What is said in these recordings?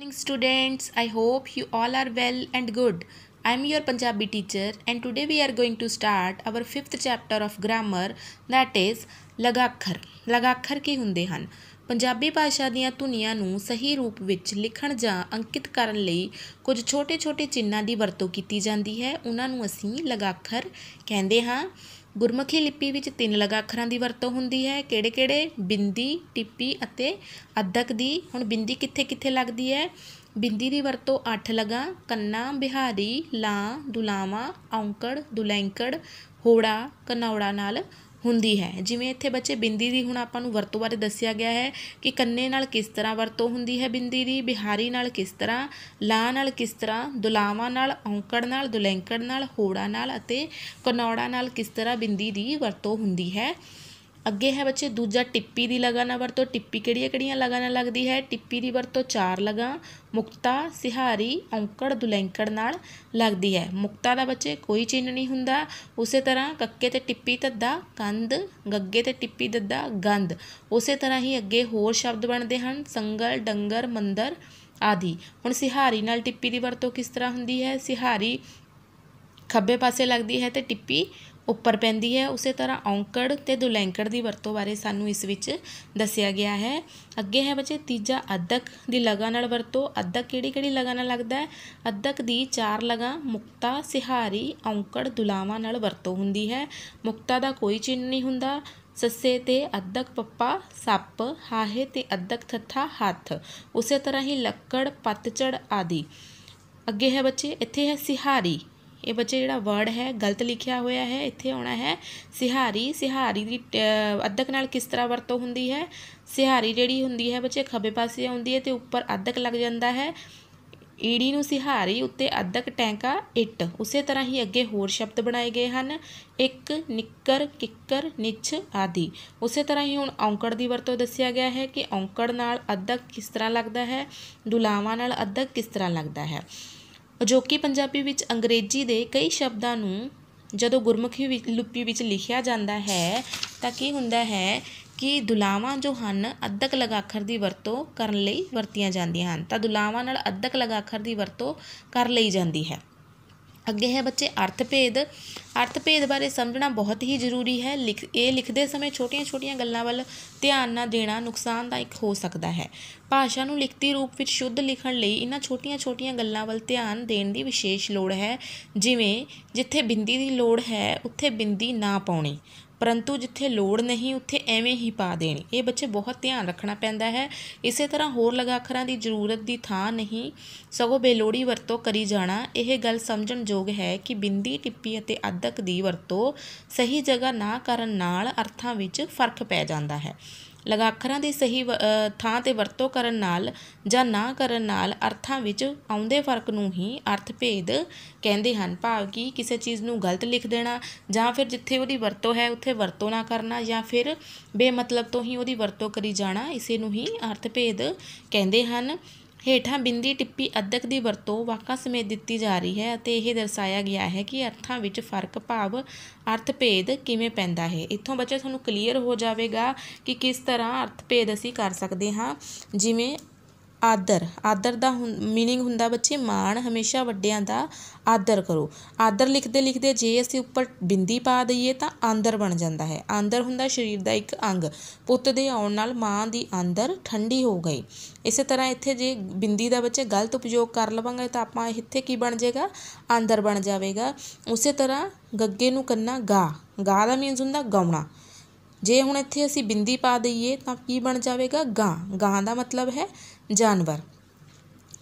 morning students i hope you all are well and good i am your punjabi teacher and today we are going to start our fifth chapter of grammar that is lagakhar lagakhar ki hunde han Punjabi ਭਾਸ਼ਾ ਦੀਆਂ ਧੁਨੀਆਂ ਨੂੰ ਸਹੀ ਰੂਪ ਵਿੱਚ ਲਿਖਣ ਜਾਂ ਅੰਕਿਤ ਕਰਨ ਲਈ ਕੁਝ ਛੋਟੇ-ਛੋਟੇ ਚਿੰਨ੍ਹਾਂ ਦੀ ਵਰਤੋਂ ਕੀਤੀ ਜਾਂਦੀ ਹੈ ਉਹਨਾਂ ਨੂੰ ਅਸੀਂ ਲਗਾਖਰ ਕਹਿੰਦੇ ਹਾਂ ਗੁਰਮੁਖੀ ਲਿਪੀ ਵਿੱਚ ਤਿੰਨ ਲਗਾ ਅੱਖਰਾਂ ਦੀ ਵਰਤੋਂ ਹੁੰਦੀ ਹੈ ਕਿਹੜੇ-ਕਿਹੜੇ ਬਿੰਦੀ ਟਿੱਪੀ ਅਤੇ ਅਧਕ ਦੀ ਹੁਣ ਬਿੰਦੀ ਕਿੱਥੇ-ਕਿੱਥੇ ਲੱਗਦੀ ਹੈ ਬਿੰਦੀ ਦੀ ਵਰਤੋਂ ਅੱਠ ਲਗਾ ਕੰਨਾ ਬਿਹਾਰੀ ਲਾਂ ਦੁਲਾਵਾ ਔਂਕੜ ਦੁਲੈਂਕੜ ਹੋੜਾ ਕਨੌੜਾ ਨਾਲ ਹੁੰਦੀ ਹੈ ਜਿਵੇਂ ਇੱਥੇ ਬੱਚੇ ਬਿੰਦੀ ਦੀ ਹੁਣ ਆਪਾਂ ਨੂੰ ਵਰਤੋਂ ਬਾਰੇ ਦੱਸਿਆ ਗਿਆ ਹੈ ਕਿ ਕੰਨੇ ਨਾਲ ਕਿਸ ਤਰ੍ਹਾਂ ਵਰਤੋਂ ਹੁੰਦੀ ਹੈ ਬਿੰਦੀ ਦੀ ਬਿਹਾਰੀ ਨਾਲ ਕਿਸ ਤਰ੍ਹਾਂ ਲਾ ਨਾਲ ਕਿਸ ਤਰ੍ਹਾਂ ਦੁਲਾਵਾਂ ਨਾਲ ਔਂਕੜ ਨਾਲ ਦੁਲੈਂਕੜ ਨਾਲ ਹੋੜਾ ਨਾਲ ਅਤੇ ਕਨੌੜਾ ਨਾਲ ਕਿਸ ਤਰ੍ਹਾਂ ਬਿੰਦੀ ਦੀ ਵਰਤੋਂ ਹੁੰਦੀ ਹੈ ਅੱਗੇ ਹੈ ਬੱਚੇ ਦੂਜਾ ਟਿੱਪੀ ਦੀ ਲਗਾਨਾ ਵਰਤੋਂ ਟਿੱਪੀ ਕਿਹੜੀਆਂ ਕਿਹੜੀਆਂ ਲਗਾਨਾ ਲੱਗਦੀ ਹੈ ਟਿੱਪੀ ਦੀ ਵਰਤੋਂ ਚਾਰ ਲਗਾ ਮੁਕਤਾ ਸਿਹਾਰੀ ਔਂਕੜ ਦੁਲੈਂਕੜ ਨਾਲ ਲੱਗਦੀ ਹੈ ਮੁਕਤਾ ਦਾ ਬੱਚੇ ਕੋਈ ਚਿੰਨ ਨਹੀਂ ਹੁੰਦਾ ਉਸੇ ਤਰ੍ਹਾਂ ਕੱਕੇ ਤੇ ਟਿੱਪੀ ਧੱਦਾ ਕੰਦ ਗੱਗੇ ਤੇ ਟਿੱਪੀ ਦੱਦਾ ਗੰਦ ਉਸੇ ਤਰ੍ਹਾਂ ਹੀ ਅੱਗੇ ਹੋਰ ਸ਼ਬਦ ਬਣਦੇ ਹਨ ਸੰਗਲ ਡੰਗਰ ਮੰਦਰ ਆਦਿ ਹੁਣ ਸਿਹਾਰੀ ਨਾਲ ਟਿੱਪੀ ਦੀ ਵਰਤੋਂ ਕਿਸ ਤਰ੍ਹਾਂ ਹੁੰਦੀ ਹੈ ਸਿਹਾਰੀ ਖੱਬੇ ਪਾਸੇ ਲੱਗਦੀ ਹੈ ਤੇ ਟਿੱਪੀ ਉੱਪਰ ਪੈਂਦੀ ਹੈ ਉਸੇ ਤਰ੍ਹਾਂ ਔਂਕੜ ਤੇ ਦੁਲੈਂਕੜ ਦੀ ਵਰਤੋਂ ਬਾਰੇ ਸਾਨੂੰ ਇਸ ਵਿੱਚ ਦੱਸਿਆ ਗਿਆ ਹੈ ਅੱਗੇ ਹੈ ਬੱਚੇ ਤੀਜਾ ਅਦਕ ਦੀ ਲਗਾ ਨਾਲ ਵਰਤੋਂ ਅਦਕ ਕਿਹੜੀ ਕਿਹੜੀ ਲਗਾ ਨਾਲ ਲੱਗਦਾ ਹੈ ਅਦਕ ਦੀ ਚਾਰ ਲਗਾ ਮੁਕਤਾ ਸਿਹਾਰੀ ਔਂਕੜ ਦੁਲਾਵਾ ਨਾਲ ਵਰਤੋਂ ਹੁੰਦੀ ਹੈ ਮੁਕਤਾ ਦਾ ਕੋਈ ਚਿੰਨ੍ਹ ਨਹੀਂ ਹੁੰਦਾ ਸੱਸੇ ਤੇ ਅਦਕ ਪੱਪਾ ਸੱਪ ਹਾਹੇ ਤੇ ਅਦਕ ਥੱਥਾ ਹੱਥ ਉਸੇ ਤਰ੍ਹਾਂ ਹੀ ਲੱਕੜ ਪਤਝੜ ਆਦਿ ਅੱਗੇ ਹੈ ਬੱਚੇ ਇੱਥੇ ਹੈ ਸਿਹਾਰੀ ਇਹ ਬੱਚੇ ਜਿਹੜਾ ਵਰਡ ਹੈ ਗਲਤ ਲਿਖਿਆ ਹੋਇਆ ਹੈ ਇੱਥੇ ਆਉਣਾ ਹੈ ਸਿਹਾਰੀ ਸਿਹਾਰੀ ਦੀ ਅੱਧਕ ਨਾਲ ਕਿਸ ਤਰ੍ਹਾਂ ਵਰਤੋਂ ਹੁੰਦੀ ਹੈ ਸਿਹਾਰੀ ਜਿਹੜੀ ਹੁੰਦੀ ਹੈ ਬੱਚੇ ਖੱਬੇ ਪਾਸੇ ਆਉਂਦੀ ਹੈ ਤੇ ਉੱਪਰ ਅੱਧਕ ਲੱਗ ਜਾਂਦਾ ਹੈ ਈੜੀ ਨੂੰ ਸਿਹਾਰੀ ਉੱਤੇ ਅੱਧਕ ਟੈਂਕਾ ਇੱਟ ਉਸੇ ਤਰ੍ਹਾਂ ਹੀ ਅੱਗੇ ਹੋਰ ਸ਼ਬਦ ਬਣਾਏ ਗਏ ਹਨ ਇੱਕ ਨਿੱਕਰ ਕਿੱਕਰ ਨਿਛ ਆਦਿ ਉਸੇ ਤਰ੍ਹਾਂ ਹੀ ਹੁਣ ਔਂਕੜ ਦੀ ਵਰਤੋਂ ਦੱਸਿਆ ਗਿਆ ਹੈ ਕਿ ਔਂਕੜ ਨਾਲ ਅੱਧਕ ਕਿਸ ਤਰ੍ਹਾਂ ਲੱਗਦਾ ਹੈ ਦੁਲਾਵਾਂ ਨਾਲ ਅੱਧਕ ਕਿਸ ਤਰ੍ਹਾਂ ਲੱਗਦਾ ਹੈ ਅਜੋਕੀ ਪੰਜਾਬੀ ਵਿੱਚ ਅੰਗਰੇਜ਼ੀ ਦੇ ਕਈ ਸ਼ਬਦਾਂ ਨੂੰ ਜਦੋਂ ਗੁਰਮੁਖੀ ਵਿੱਚ ਲਿਪੀ ਵਿੱਚ ਲਿਖਿਆ ਜਾਂਦਾ ਹੈ ਤਾਂ ਕੀ ਹੁੰਦਾ ਹੈ ਕਿ ਦੁਲਾਵਾਂ ਜੋ ਹਨ ਅੱਧਕ ਲਗਾਖਰ ਦੀ ਵਰਤੋਂ ਕਰਨ ਲਈ ਵਰਤੀਆਂ ਜਾਂਦੀਆਂ ਹਨ ਤਾਂ ਦੁਲਾਵਾਂ ਨਾਲ ਅੱਧਕ ਲਗਾਖਰ ਦੀ ਵਰਤੋਂ ਕਰ ਲਈ ਜਾਂਦੀ ਹੈ ਅੱਗੇ ਹੈ ਬੱਚੇ ਅਰਥ ਭੇਦ ਅਰਥ ਭੇਦ ਬਾਰੇ ਸਮਝਣਾ ਬਹੁਤ ਹੀ ਜ਼ਰੂਰੀ ਹੈ ਇਹ ਲਿਖਦੇ ਸਮੇਂ ਛੋਟੀਆਂ-ਛੋਟੀਆਂ ਗੱਲਾਂ ਵੱਲ ਧਿਆਨ ਨਾ ਦੇਣਾ ਨੁਕਸਾਨਦਾਇਕ ਹੋ ਸਕਦਾ ਹੈ ਭਾਸ਼ਾ ਨੂੰ ਲਿਖਤੀ ਰੂਪ ਵਿੱਚ ਸ਼ੁੱਧ ਲਿਖਣ ਲਈ ਇਹਨਾਂ ਛੋਟੀਆਂ-ਛੋਟੀਆਂ ਗੱਲਾਂ ਵੱਲ ਧਿਆਨ ਦੇਣ ਦੀ ਵਿਸ਼ੇਸ਼ ਲੋੜ ਹੈ ਜਿਵੇਂ ਜਿੱਥੇ ਬਿੰਦੀ ਦੀ ਲੋੜ ਹੈ ਉੱਥੇ ਬਿੰਦੀ ਨਾ ਪਾਉਣੀ ਪਰੰਤੂ ਜਿੱਥੇ ਲੋੜ ਨਹੀਂ ਉੱਥੇ ਐਵੇਂ ਹੀ ਪਾ ਦੇਣੀ ਇਹ ਬੱਚੇ ਬਹੁਤ ਧਿਆਨ ਰੱਖਣਾ ਪੈਂਦਾ ਹੈ ਇਸੇ ਤਰ੍ਹਾਂ ਹੋਰ ਲਗਾਖਰਾਂ ਦੀ ਜ਼ਰੂਰਤ ਦੀ ਥਾਂ ਨਹੀਂ ਸਗੋਂ ਬੇਲੋੜੀ ਵਰਤੋਂ ਕਰੀ ਜਾਣਾ ਇਹ ਗੱਲ ਸਮਝਣ ਯੋਗ ਹੈ ਕਿ ਬਿੰਦੀ ਟਿੱਪੀ ਅਤੇ ਅਦਕ ਦੀ ਵਰਤੋਂ ਸਹੀ ਜਗ੍ਹਾ ਨਾ ਕਰਨ ਨਾਲ ਅਰਥਾਂ ਵਿੱਚ ਫਰਕ ਪੈ ਜਾਂਦਾ ਹੈ ਲਗਾਖਰਾਂ ਦੀ ਸਹੀ ਥਾਂ ਤੇ ਵਰਤੋਂ ਕਰਨ ਨਾਲ ਜਾਂ ਨਾ ਕਰਨ ਨਾਲ ਅਰਥਾਂ ਵਿੱਚ ਆਉਂਦੇ ਫਰਕ ਨੂੰ ਹੀ ਅਰਥ ਭੇਦ ਕਹਿੰਦੇ ਹਨ ਭਾਵ ਕਿ ਕਿਸੇ ਚੀਜ਼ ਨੂੰ ਗਲਤ ਲਿਖ ਦੇਣਾ ਜਾਂ ਫਿਰ ਜਿੱਥੇ ਉਹਦੀ ਵਰਤੋਂ ਹੈ ਉੱਥੇ ਵਰਤੋਂ ਨਾ ਕਰਨਾ ਜਾਂ ਫਿਰ ਬੇਮਤਲਬ ਤੋਂ ਹੀ ਉਹਦੀ ਵਰਤੋਂ ਕਰੀ ਜਾਣਾ ਇਸੇ ਨੂੰ ਹੀ ਅਰਥ ਭੇਦ ਕਹਿੰਦੇ ਹਨ ਹੇਠਾਂ ਬਿੰਦੀ ਟਿੱਪੀ ਅਦਕ ਦੀ ਵਰਤੋਂ ਵਾਕਾਂ ਸਮੇਤ ਦਿੱਤੀ ਜਾ ਰਹੀ ਹੈ ਅਤੇ ਇਹ ਦਰਸਾਇਆ ਗਿਆ ਹੈ ਕਿ ਅਰਥਾਂ ਵਿੱਚ ਫਰਕ ਭਾਵ ਅਰਥ ਭੇਦ ਕਿਵੇਂ ਪੈਂਦਾ ਹੈ ਇੱਥੋਂ ਬੱਚੇ ਤੁਹਾਨੂੰ ਕਲੀਅਰ ਹੋ ਜਾਵੇਗਾ ਕਿ ਕਿਸ ਤਰ੍ਹਾਂ ਅਰਥ ਭੇਦ ਅਸੀਂ ਕਰ ਸਕਦੇ ਹਾਂ ਜਿਵੇਂ ਆਦਰ ਆਦਰ ਦਾ मीनिंग ਮੀਨਿੰਗ ਹੁੰਦਾ ਬੱਚੇ ਮਾਣ ਹਮੇਸ਼ਾ ਵੱਡਿਆਂ ਦਾ ਆਦਰ ਕਰੋ ਆਦਰ ਲਿਖਦੇ ਲਿਖਦੇ ਜੇ ਅਸੀਂ ਉੱਪਰ ਬਿੰਦੀ ਪਾ ਦਈਏ ਤਾਂ ਆਂਦਰ ਬਣ ਜਾਂਦਾ ਹੈ ਆਂਦਰ ਹੁੰਦਾ ਸਰੀਰ ਦਾ ਇੱਕ ਅੰਗ ਪੁੱਤ ਦੇ ਆਉਣ ਨਾਲ ਮਾਂ ਦੀ ਆਂਦਰ ਠੰਡੀ ਹੋ ਗਈ ਇਸੇ ਤਰ੍ਹਾਂ ਇੱਥੇ ਜੇ ਬਿੰਦੀ ਦਾ ਬੱਚੇ ਗਲਤ ਉਪਯੋਗ ਕਰ ਲਵਾਂਗੇ ਤਾਂ ਆਪਾਂ ਇੱਥੇ ਕੀ ਬਣ ਜਾਏਗਾ ਆਂਦਰ ਬਣ ਜਾਵੇਗਾ ਉਸੇ ਤਰ੍ਹਾਂ ਗੱਗੇ ਨੂੰ ਕੰਨਾ ਗਾ ਗਾ ਦਾ ਮੀਨਸ ਹੁੰਦਾ ਗਾਉਣਾ ਜੇ ਹੁਣ ਇੱਥੇ ਅਸੀਂ ਬਿੰਦੀ ਪਾ ਦਈਏ ਤਾਂ ਕੀ ਬਣ ਜਾਵੇਗਾ ਗਾਂ ਗਾਂ ਦਾ ਮਤਲਬ ਹੈ ਜਾਨਵਰ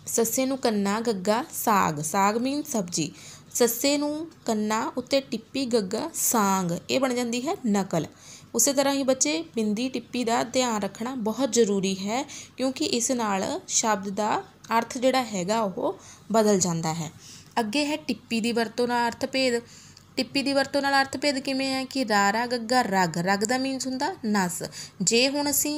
ਸੱਸੇ ਨੂੰ ਕੰਨਾ ਗੱਗਾ ਸਾਗ ਸਾਗ ਮੀਨ ਸਬਜੀ ਸੱਸੇ ਨੂੰ ਕੰਨਾ ਉੱਤੇ ਟਿੱਪੀ ਗੱਗਾ ਸਾਗ ਇਹ ਬਣ ਜਾਂਦੀ ਹੈ ਨਕਲ ਉਸੇ ਤਰ੍ਹਾਂ ਹੀ ਬੱਚੇ ਬਿੰਦੀ ਟਿੱਪੀ ਦਾ ਧਿਆਨ ਰੱਖਣਾ ਬਹੁਤ ਜ਼ਰੂਰੀ ਹੈ ਕਿਉਂਕਿ ਇਸ ਨਾਲ ਸ਼ਬਦ ਦਾ ਅਰਥ ਜਿਹੜਾ ਹੈਗਾ ਉਹ ਬਦਲ ਜਾਂਦਾ ਹੈ ਅੱਗੇ ਹੈ ਟਿੱਪੀ ਦੀ ਵਰਤੋਂ ਨਾਲ ਅਰਥ ਭੇਦ ਟਿੱਪੀ ਦੀ ਵਰਤੋਂ ਨਾਲ ਅਰਥ ਭੇਦ ਕਿਵੇਂ ਹੈ ਕਿ ਰਾਰਾ ਗੱਗਾ ਰਗ ਰਗ ਦਾ ਮੀਨਸ ਹੁੰਦਾ ਨਸ ਜੇ ਹੁਣ ਅਸੀਂ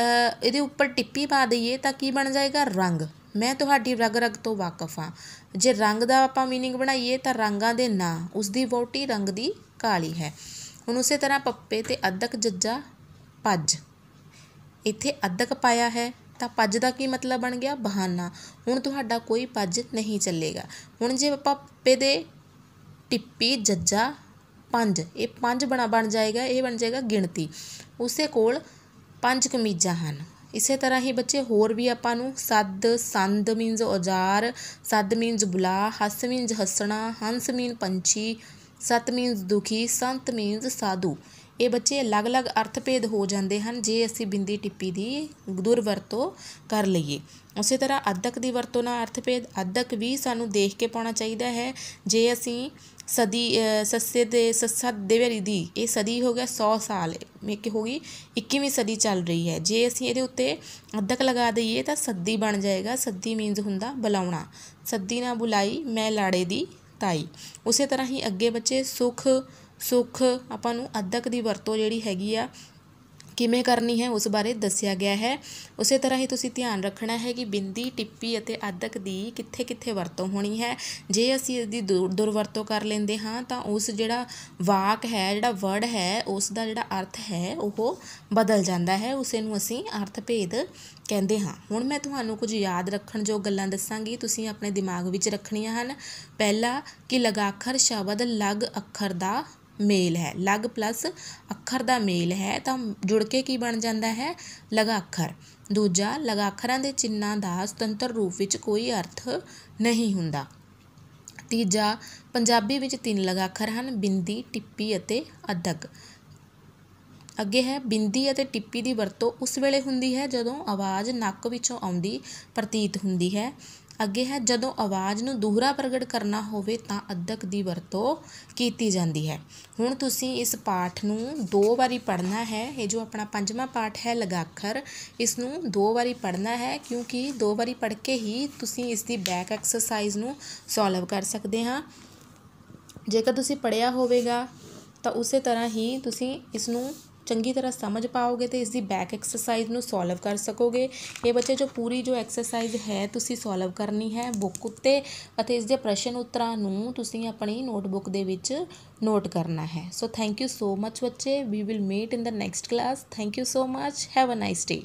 ਇਹਦੇ ਉੱਪਰ ਟਿੱਪੀ ਪਾ ਦਈਏ ਤਾਂ ਕੀ ਬਣ ਜਾਏਗਾ ਰੰਗ ਮੈਂ ਤੁਹਾਡੀ ਰਗ ਰਗ ਤੋਂ ਵਾਕਿਫ ਹਾਂ ਜੇ ਰੰਗ ਦਾ ਆਪਾਂ मीनिंग ਬਣਾਈਏ ਤਾਂ ਰੰਗਾਂ ਦੇ ਨਾਂ ਉਸ ਦੀ ਵੋਟੀ ਰੰਗ ਦੀ ਕਾਲੀ ਹੈ ਹੁਣ ਉਸੇ ਤਰ੍ਹਾਂ ਪੱਪੇ ਤੇ ਅਦਕ ਜੱਜਾ ਪੱਜ ਇੱਥੇ ਅਦਕ ਪਾਇਆ ਹੈ ਤਾਂ ਪੱਜ ਦਾ ਕੀ ਮਤਲਬ ਬਣ ਗਿਆ ਬਹਾਨਾ ਹੁਣ ਤੁਹਾਡਾ ਕੋਈ ਪੱਜ ਨਹੀਂ ਚੱਲੇਗਾ ਹੁਣ ਜੇ ਆਪਾਂ ਪੱਪੇ ਦੇ ਟਿੱਪੀ ਜੱਜਾ ਪੰਜ ਇਹ ਪੰਜ ਬਣਾ ਬਣ ਜਾਏਗਾ ਇਹ ਬਣ ਜਾਏਗਾ ਗਿਣਤੀ ਉਸੇ ਕੋਲ ਪੰਜ ਕਮੀਜ਼ਾਂ ਹਨ ਇਸੇ ਤਰ੍ਹਾਂ ਹੀ ਬੱਚੇ ਹੋਰ ਵੀ ਆਪਾਂ ਨੂੰ ਸੱਦ ਸੰਦ ਮੀਨਜ਼ ਔਜ਼ਾਰ ਸੱਦ ਮੀਨਜ਼ ਬੁਲਾ ਹੱਸ ਮੀਨਜ਼ ਹੱਸਣਾ ਹੰਸ ਮੀਨ ਪੰਛੀ ਸਤ ਮੀਨਜ਼ ਦੁਖੀ ਸੰਤ ਮੀਨਜ਼ ਸਾਧੂ ਇਹ ਬੱਚੇ ਅਲੱਗ-ਅਲੱਗ ਭੇਦ ਹੋ ਜਾਂਦੇ ਹਨ ਜੇ ਅਸੀਂ ਬਿੰਦੀ ਟਿੱਪੀ ਦੀ ਦੁਰਵਰਤੋਂ ਕਰ ਲਈਏ ਉਸੇ ਤਰ੍ਹਾਂ ਅਧਕ ਦੀ ਵਰਤੋਂ ਨਾਲ ਭੇਦ ਅਧਕ ਵੀ ਸਾਨੂੰ ਦੇਖ ਕੇ ਪਾਉਣਾ ਚਾਹੀਦਾ ਹੈ ਜੇ ਅਸੀਂ ਸਦੀ ਸੱਸੇ ਦੇ ਸੱਸਾ ਦੇਵਰੀ ਦੀ ਇਹ ਸਦੀ ਹੋ ਗਿਆ 100 ਸਾਲ ਮੇਕ ਕਿ ਹੋ ਗਈ 21ਵੀਂ ਸਦੀ ਚੱਲ ਰਹੀ ਹੈ ਜੇ ਅਸੀਂ ਇਹਦੇ ਉੱਤੇ ਅਧਕ ਲਗਾ ਦਈਏ ਤਾਂ ਸੱਦੀ ਬਣ ਜਾਏਗਾ ਸੱਦੀ ਮੀਨਜ਼ ਹੁੰਦਾ ਬੁਲਾਉਣਾ ਸੱਦੀ ਨਾ ਬੁਲਾਈ ਮੈਂ ਲਾੜੇ ਦੀ ਤਾਈ ਉਸੇ ਤਰ੍ਹਾਂ ਹੀ ਅੱਗੇ ਬੱਚੇ ਸੁਖ ਸੁੱਖ ਆਪਾਂ ਨੂੰ ਅਦਕ ਦੀ ਵਰਤੋਂ ਜਿਹੜੀ ਹੈਗੀ ਆ ਕਿਵੇਂ ਕਰਨੀ ਹੈ ਉਸ ਬਾਰੇ ਦੱਸਿਆ ਗਿਆ ਹੈ ਉਸੇ ਤਰ੍ਹਾਂ ਹੀ ਤੁਸੀਂ ਧਿਆਨ ਰੱਖਣਾ ਹੈ ਕਿ ਬਿੰਦੀ ਟਿੱਪੀ ਅਤੇ ਅਦਕ ਦੀ ਕਿੱਥੇ-ਕਿੱਥੇ ਵਰਤੋਂ ਹੋਣੀ ਹੈ ਜੇ ਅਸੀਂ ਇਸ ਦੀ ਦੁਰਵਰਤੋਂ ਕਰ ਲੈਂਦੇ ਹਾਂ ਤਾਂ ਉਸ ਜਿਹੜਾ ਵਾਕ ਹੈ ਜਿਹੜਾ ਵਰਡ ਹੈ ਉਸ ਦਾ ਜਿਹੜਾ ਅਰਥ ਹੈ ਉਹ ਬਦਲ ਜਾਂਦਾ ਹੈ ਉਸੇ ਨੂੰ ਅਸੀਂ ਅਰਥ ਭੇਦ ਕਹਿੰਦੇ ਹਾਂ ਹੁਣ ਮੈਂ ਤੁਹਾਨੂੰ ਕੁਝ ਯਾਦ ਰੱਖਣ ਜੋ ਗੱਲਾਂ ਦੱਸਾਂਗੀ ਤੁਸੀਂ ਆਪਣੇ ਦਿਮਾਗ ਵਿੱਚ ਰੱਖਣੀਆਂ ਹਨ ਪਹਿਲਾ ਕਿ ਲਗਾਖਰ ਸ਼ਬਦ ਲਗ ਅੱਖਰ ਦਾ ਮੇਲ ਹੈ ਲਗ ਪਲੱਸ ਅੱਖਰ ਦਾ ਮੇਲ ਹੈ ਤਾਂ ਜੁੜ ਕੇ ਕੀ ਬਣ ਜਾਂਦਾ ਹੈ ਲਗਾਖਰ ਦੂਜਾ ਲਗਾਖਰਾਂ ਦੇ ਚਿੰਨਾਂ ਦਾ ਸੁਤੰਤਰ ਰੂਪ ਵਿੱਚ ਕੋਈ ਅਰਥ ਨਹੀਂ ਹੁੰਦਾ ਤੀਜਾ ਪੰਜਾਬੀ ਵਿੱਚ ਤਿੰਨ ਲਗਾਖਰ ਹਨ ਬਿੰਦੀ ਟਿੱਪੀ ਅਤੇ ਅਧਕ ਅੱਗੇ ਹੈ ਬਿੰਦੀ ਅਤੇ ਟਿੱਪੀ ਦੀ ਵਰਤੋਂ ਉਸ ਵੇਲੇ ਹੁੰਦੀ ਹੈ ਜਦੋਂ ਆਵਾਜ਼ ਨੱਕ ਵਿੱਚੋਂ ਆਉਂਦੀ ਪ੍ਰਤੀਤ ਹੁੰਦੀ ਹੈ ਅੱਗੇ ਹੈ ਜਦੋਂ ਆਵਾਜ਼ ਨੂੰ ਦੂਹਰਾ ਪ੍ਰਗਟ ਕਰਨਾ ਹੋਵੇ ਤਾਂ ਅਦਕ ਦੀ ਵਰਤੋਂ ਕੀਤੀ ਜਾਂਦੀ ਹੈ ਹੁਣ ਤੁਸੀਂ ਇਸ ਪਾਠ ਨੂੰ ਦੋ ਵਾਰੀ ਪੜ੍ਹਨਾ ਹੈ ਇਹ ਜੋ ਆਪਣਾ ਪੰਜਵਾਂ ਪਾਠ ਹੈ ਲਗਾਖਰ ਇਸ ਨੂੰ ਦੋ ਵਾਰੀ ਪੜ੍ਹਨਾ ਹੈ ਕਿਉਂਕਿ ਦੋ ਵਾਰੀ ਪੜ੍ਹ ਕੇ ਹੀ ਤੁਸੀਂ ਇਸ ਦੀ ਬੈਕ ਐਕਸਰਸਾਈਜ਼ ਨੂੰ ਸੋਲਵ ਕਰ ਸਕਦੇ ਹਾਂ ਜੇਕਰ ਤੁਸੀਂ ਪੜਿਆ ਹੋਵੇਗਾ ਤਾਂ ਉਸੇ ਤਰ੍ਹਾਂ ਹੀ ਤੁਸੀਂ ਇਸ ਨੂੰ ਚੰਗੀ ਤਰ੍ਹਾਂ ਸਮਝ ਪਾਓਗੇ ਤੇ ਇਸ ਦੀ ਬੈਕ ਐਕਸਰਸਾਈਜ਼ ਨੂੰ ਸੋਲਵ ਕਰ ਸਕੋਗੇ ਇਹ ਬੱਚੇ ਜੋ ਪੂਰੀ ਜੋ ਐਕਸਰਸਾਈਜ਼ ਹੈ ਤੁਸੀਂ ਸੋਲਵ ਕਰਨੀ ਹੈ ਬੁੱਕ ਉੱਤੇ ਅਤੇ ਇਸ ਦੇ ਪ੍ਰਸ਼ਨ ਉੱਤਰਾਂ ਨੂੰ ਤੁਸੀਂ ਆਪਣੀ ਨੋਟਬੁੱਕ ਦੇ ਵਿੱਚ ਨੋਟ ਕਰਨਾ ਹੈ so thank you so much ਬੱਚੇ we will meet in the next class thank you so much have a nice day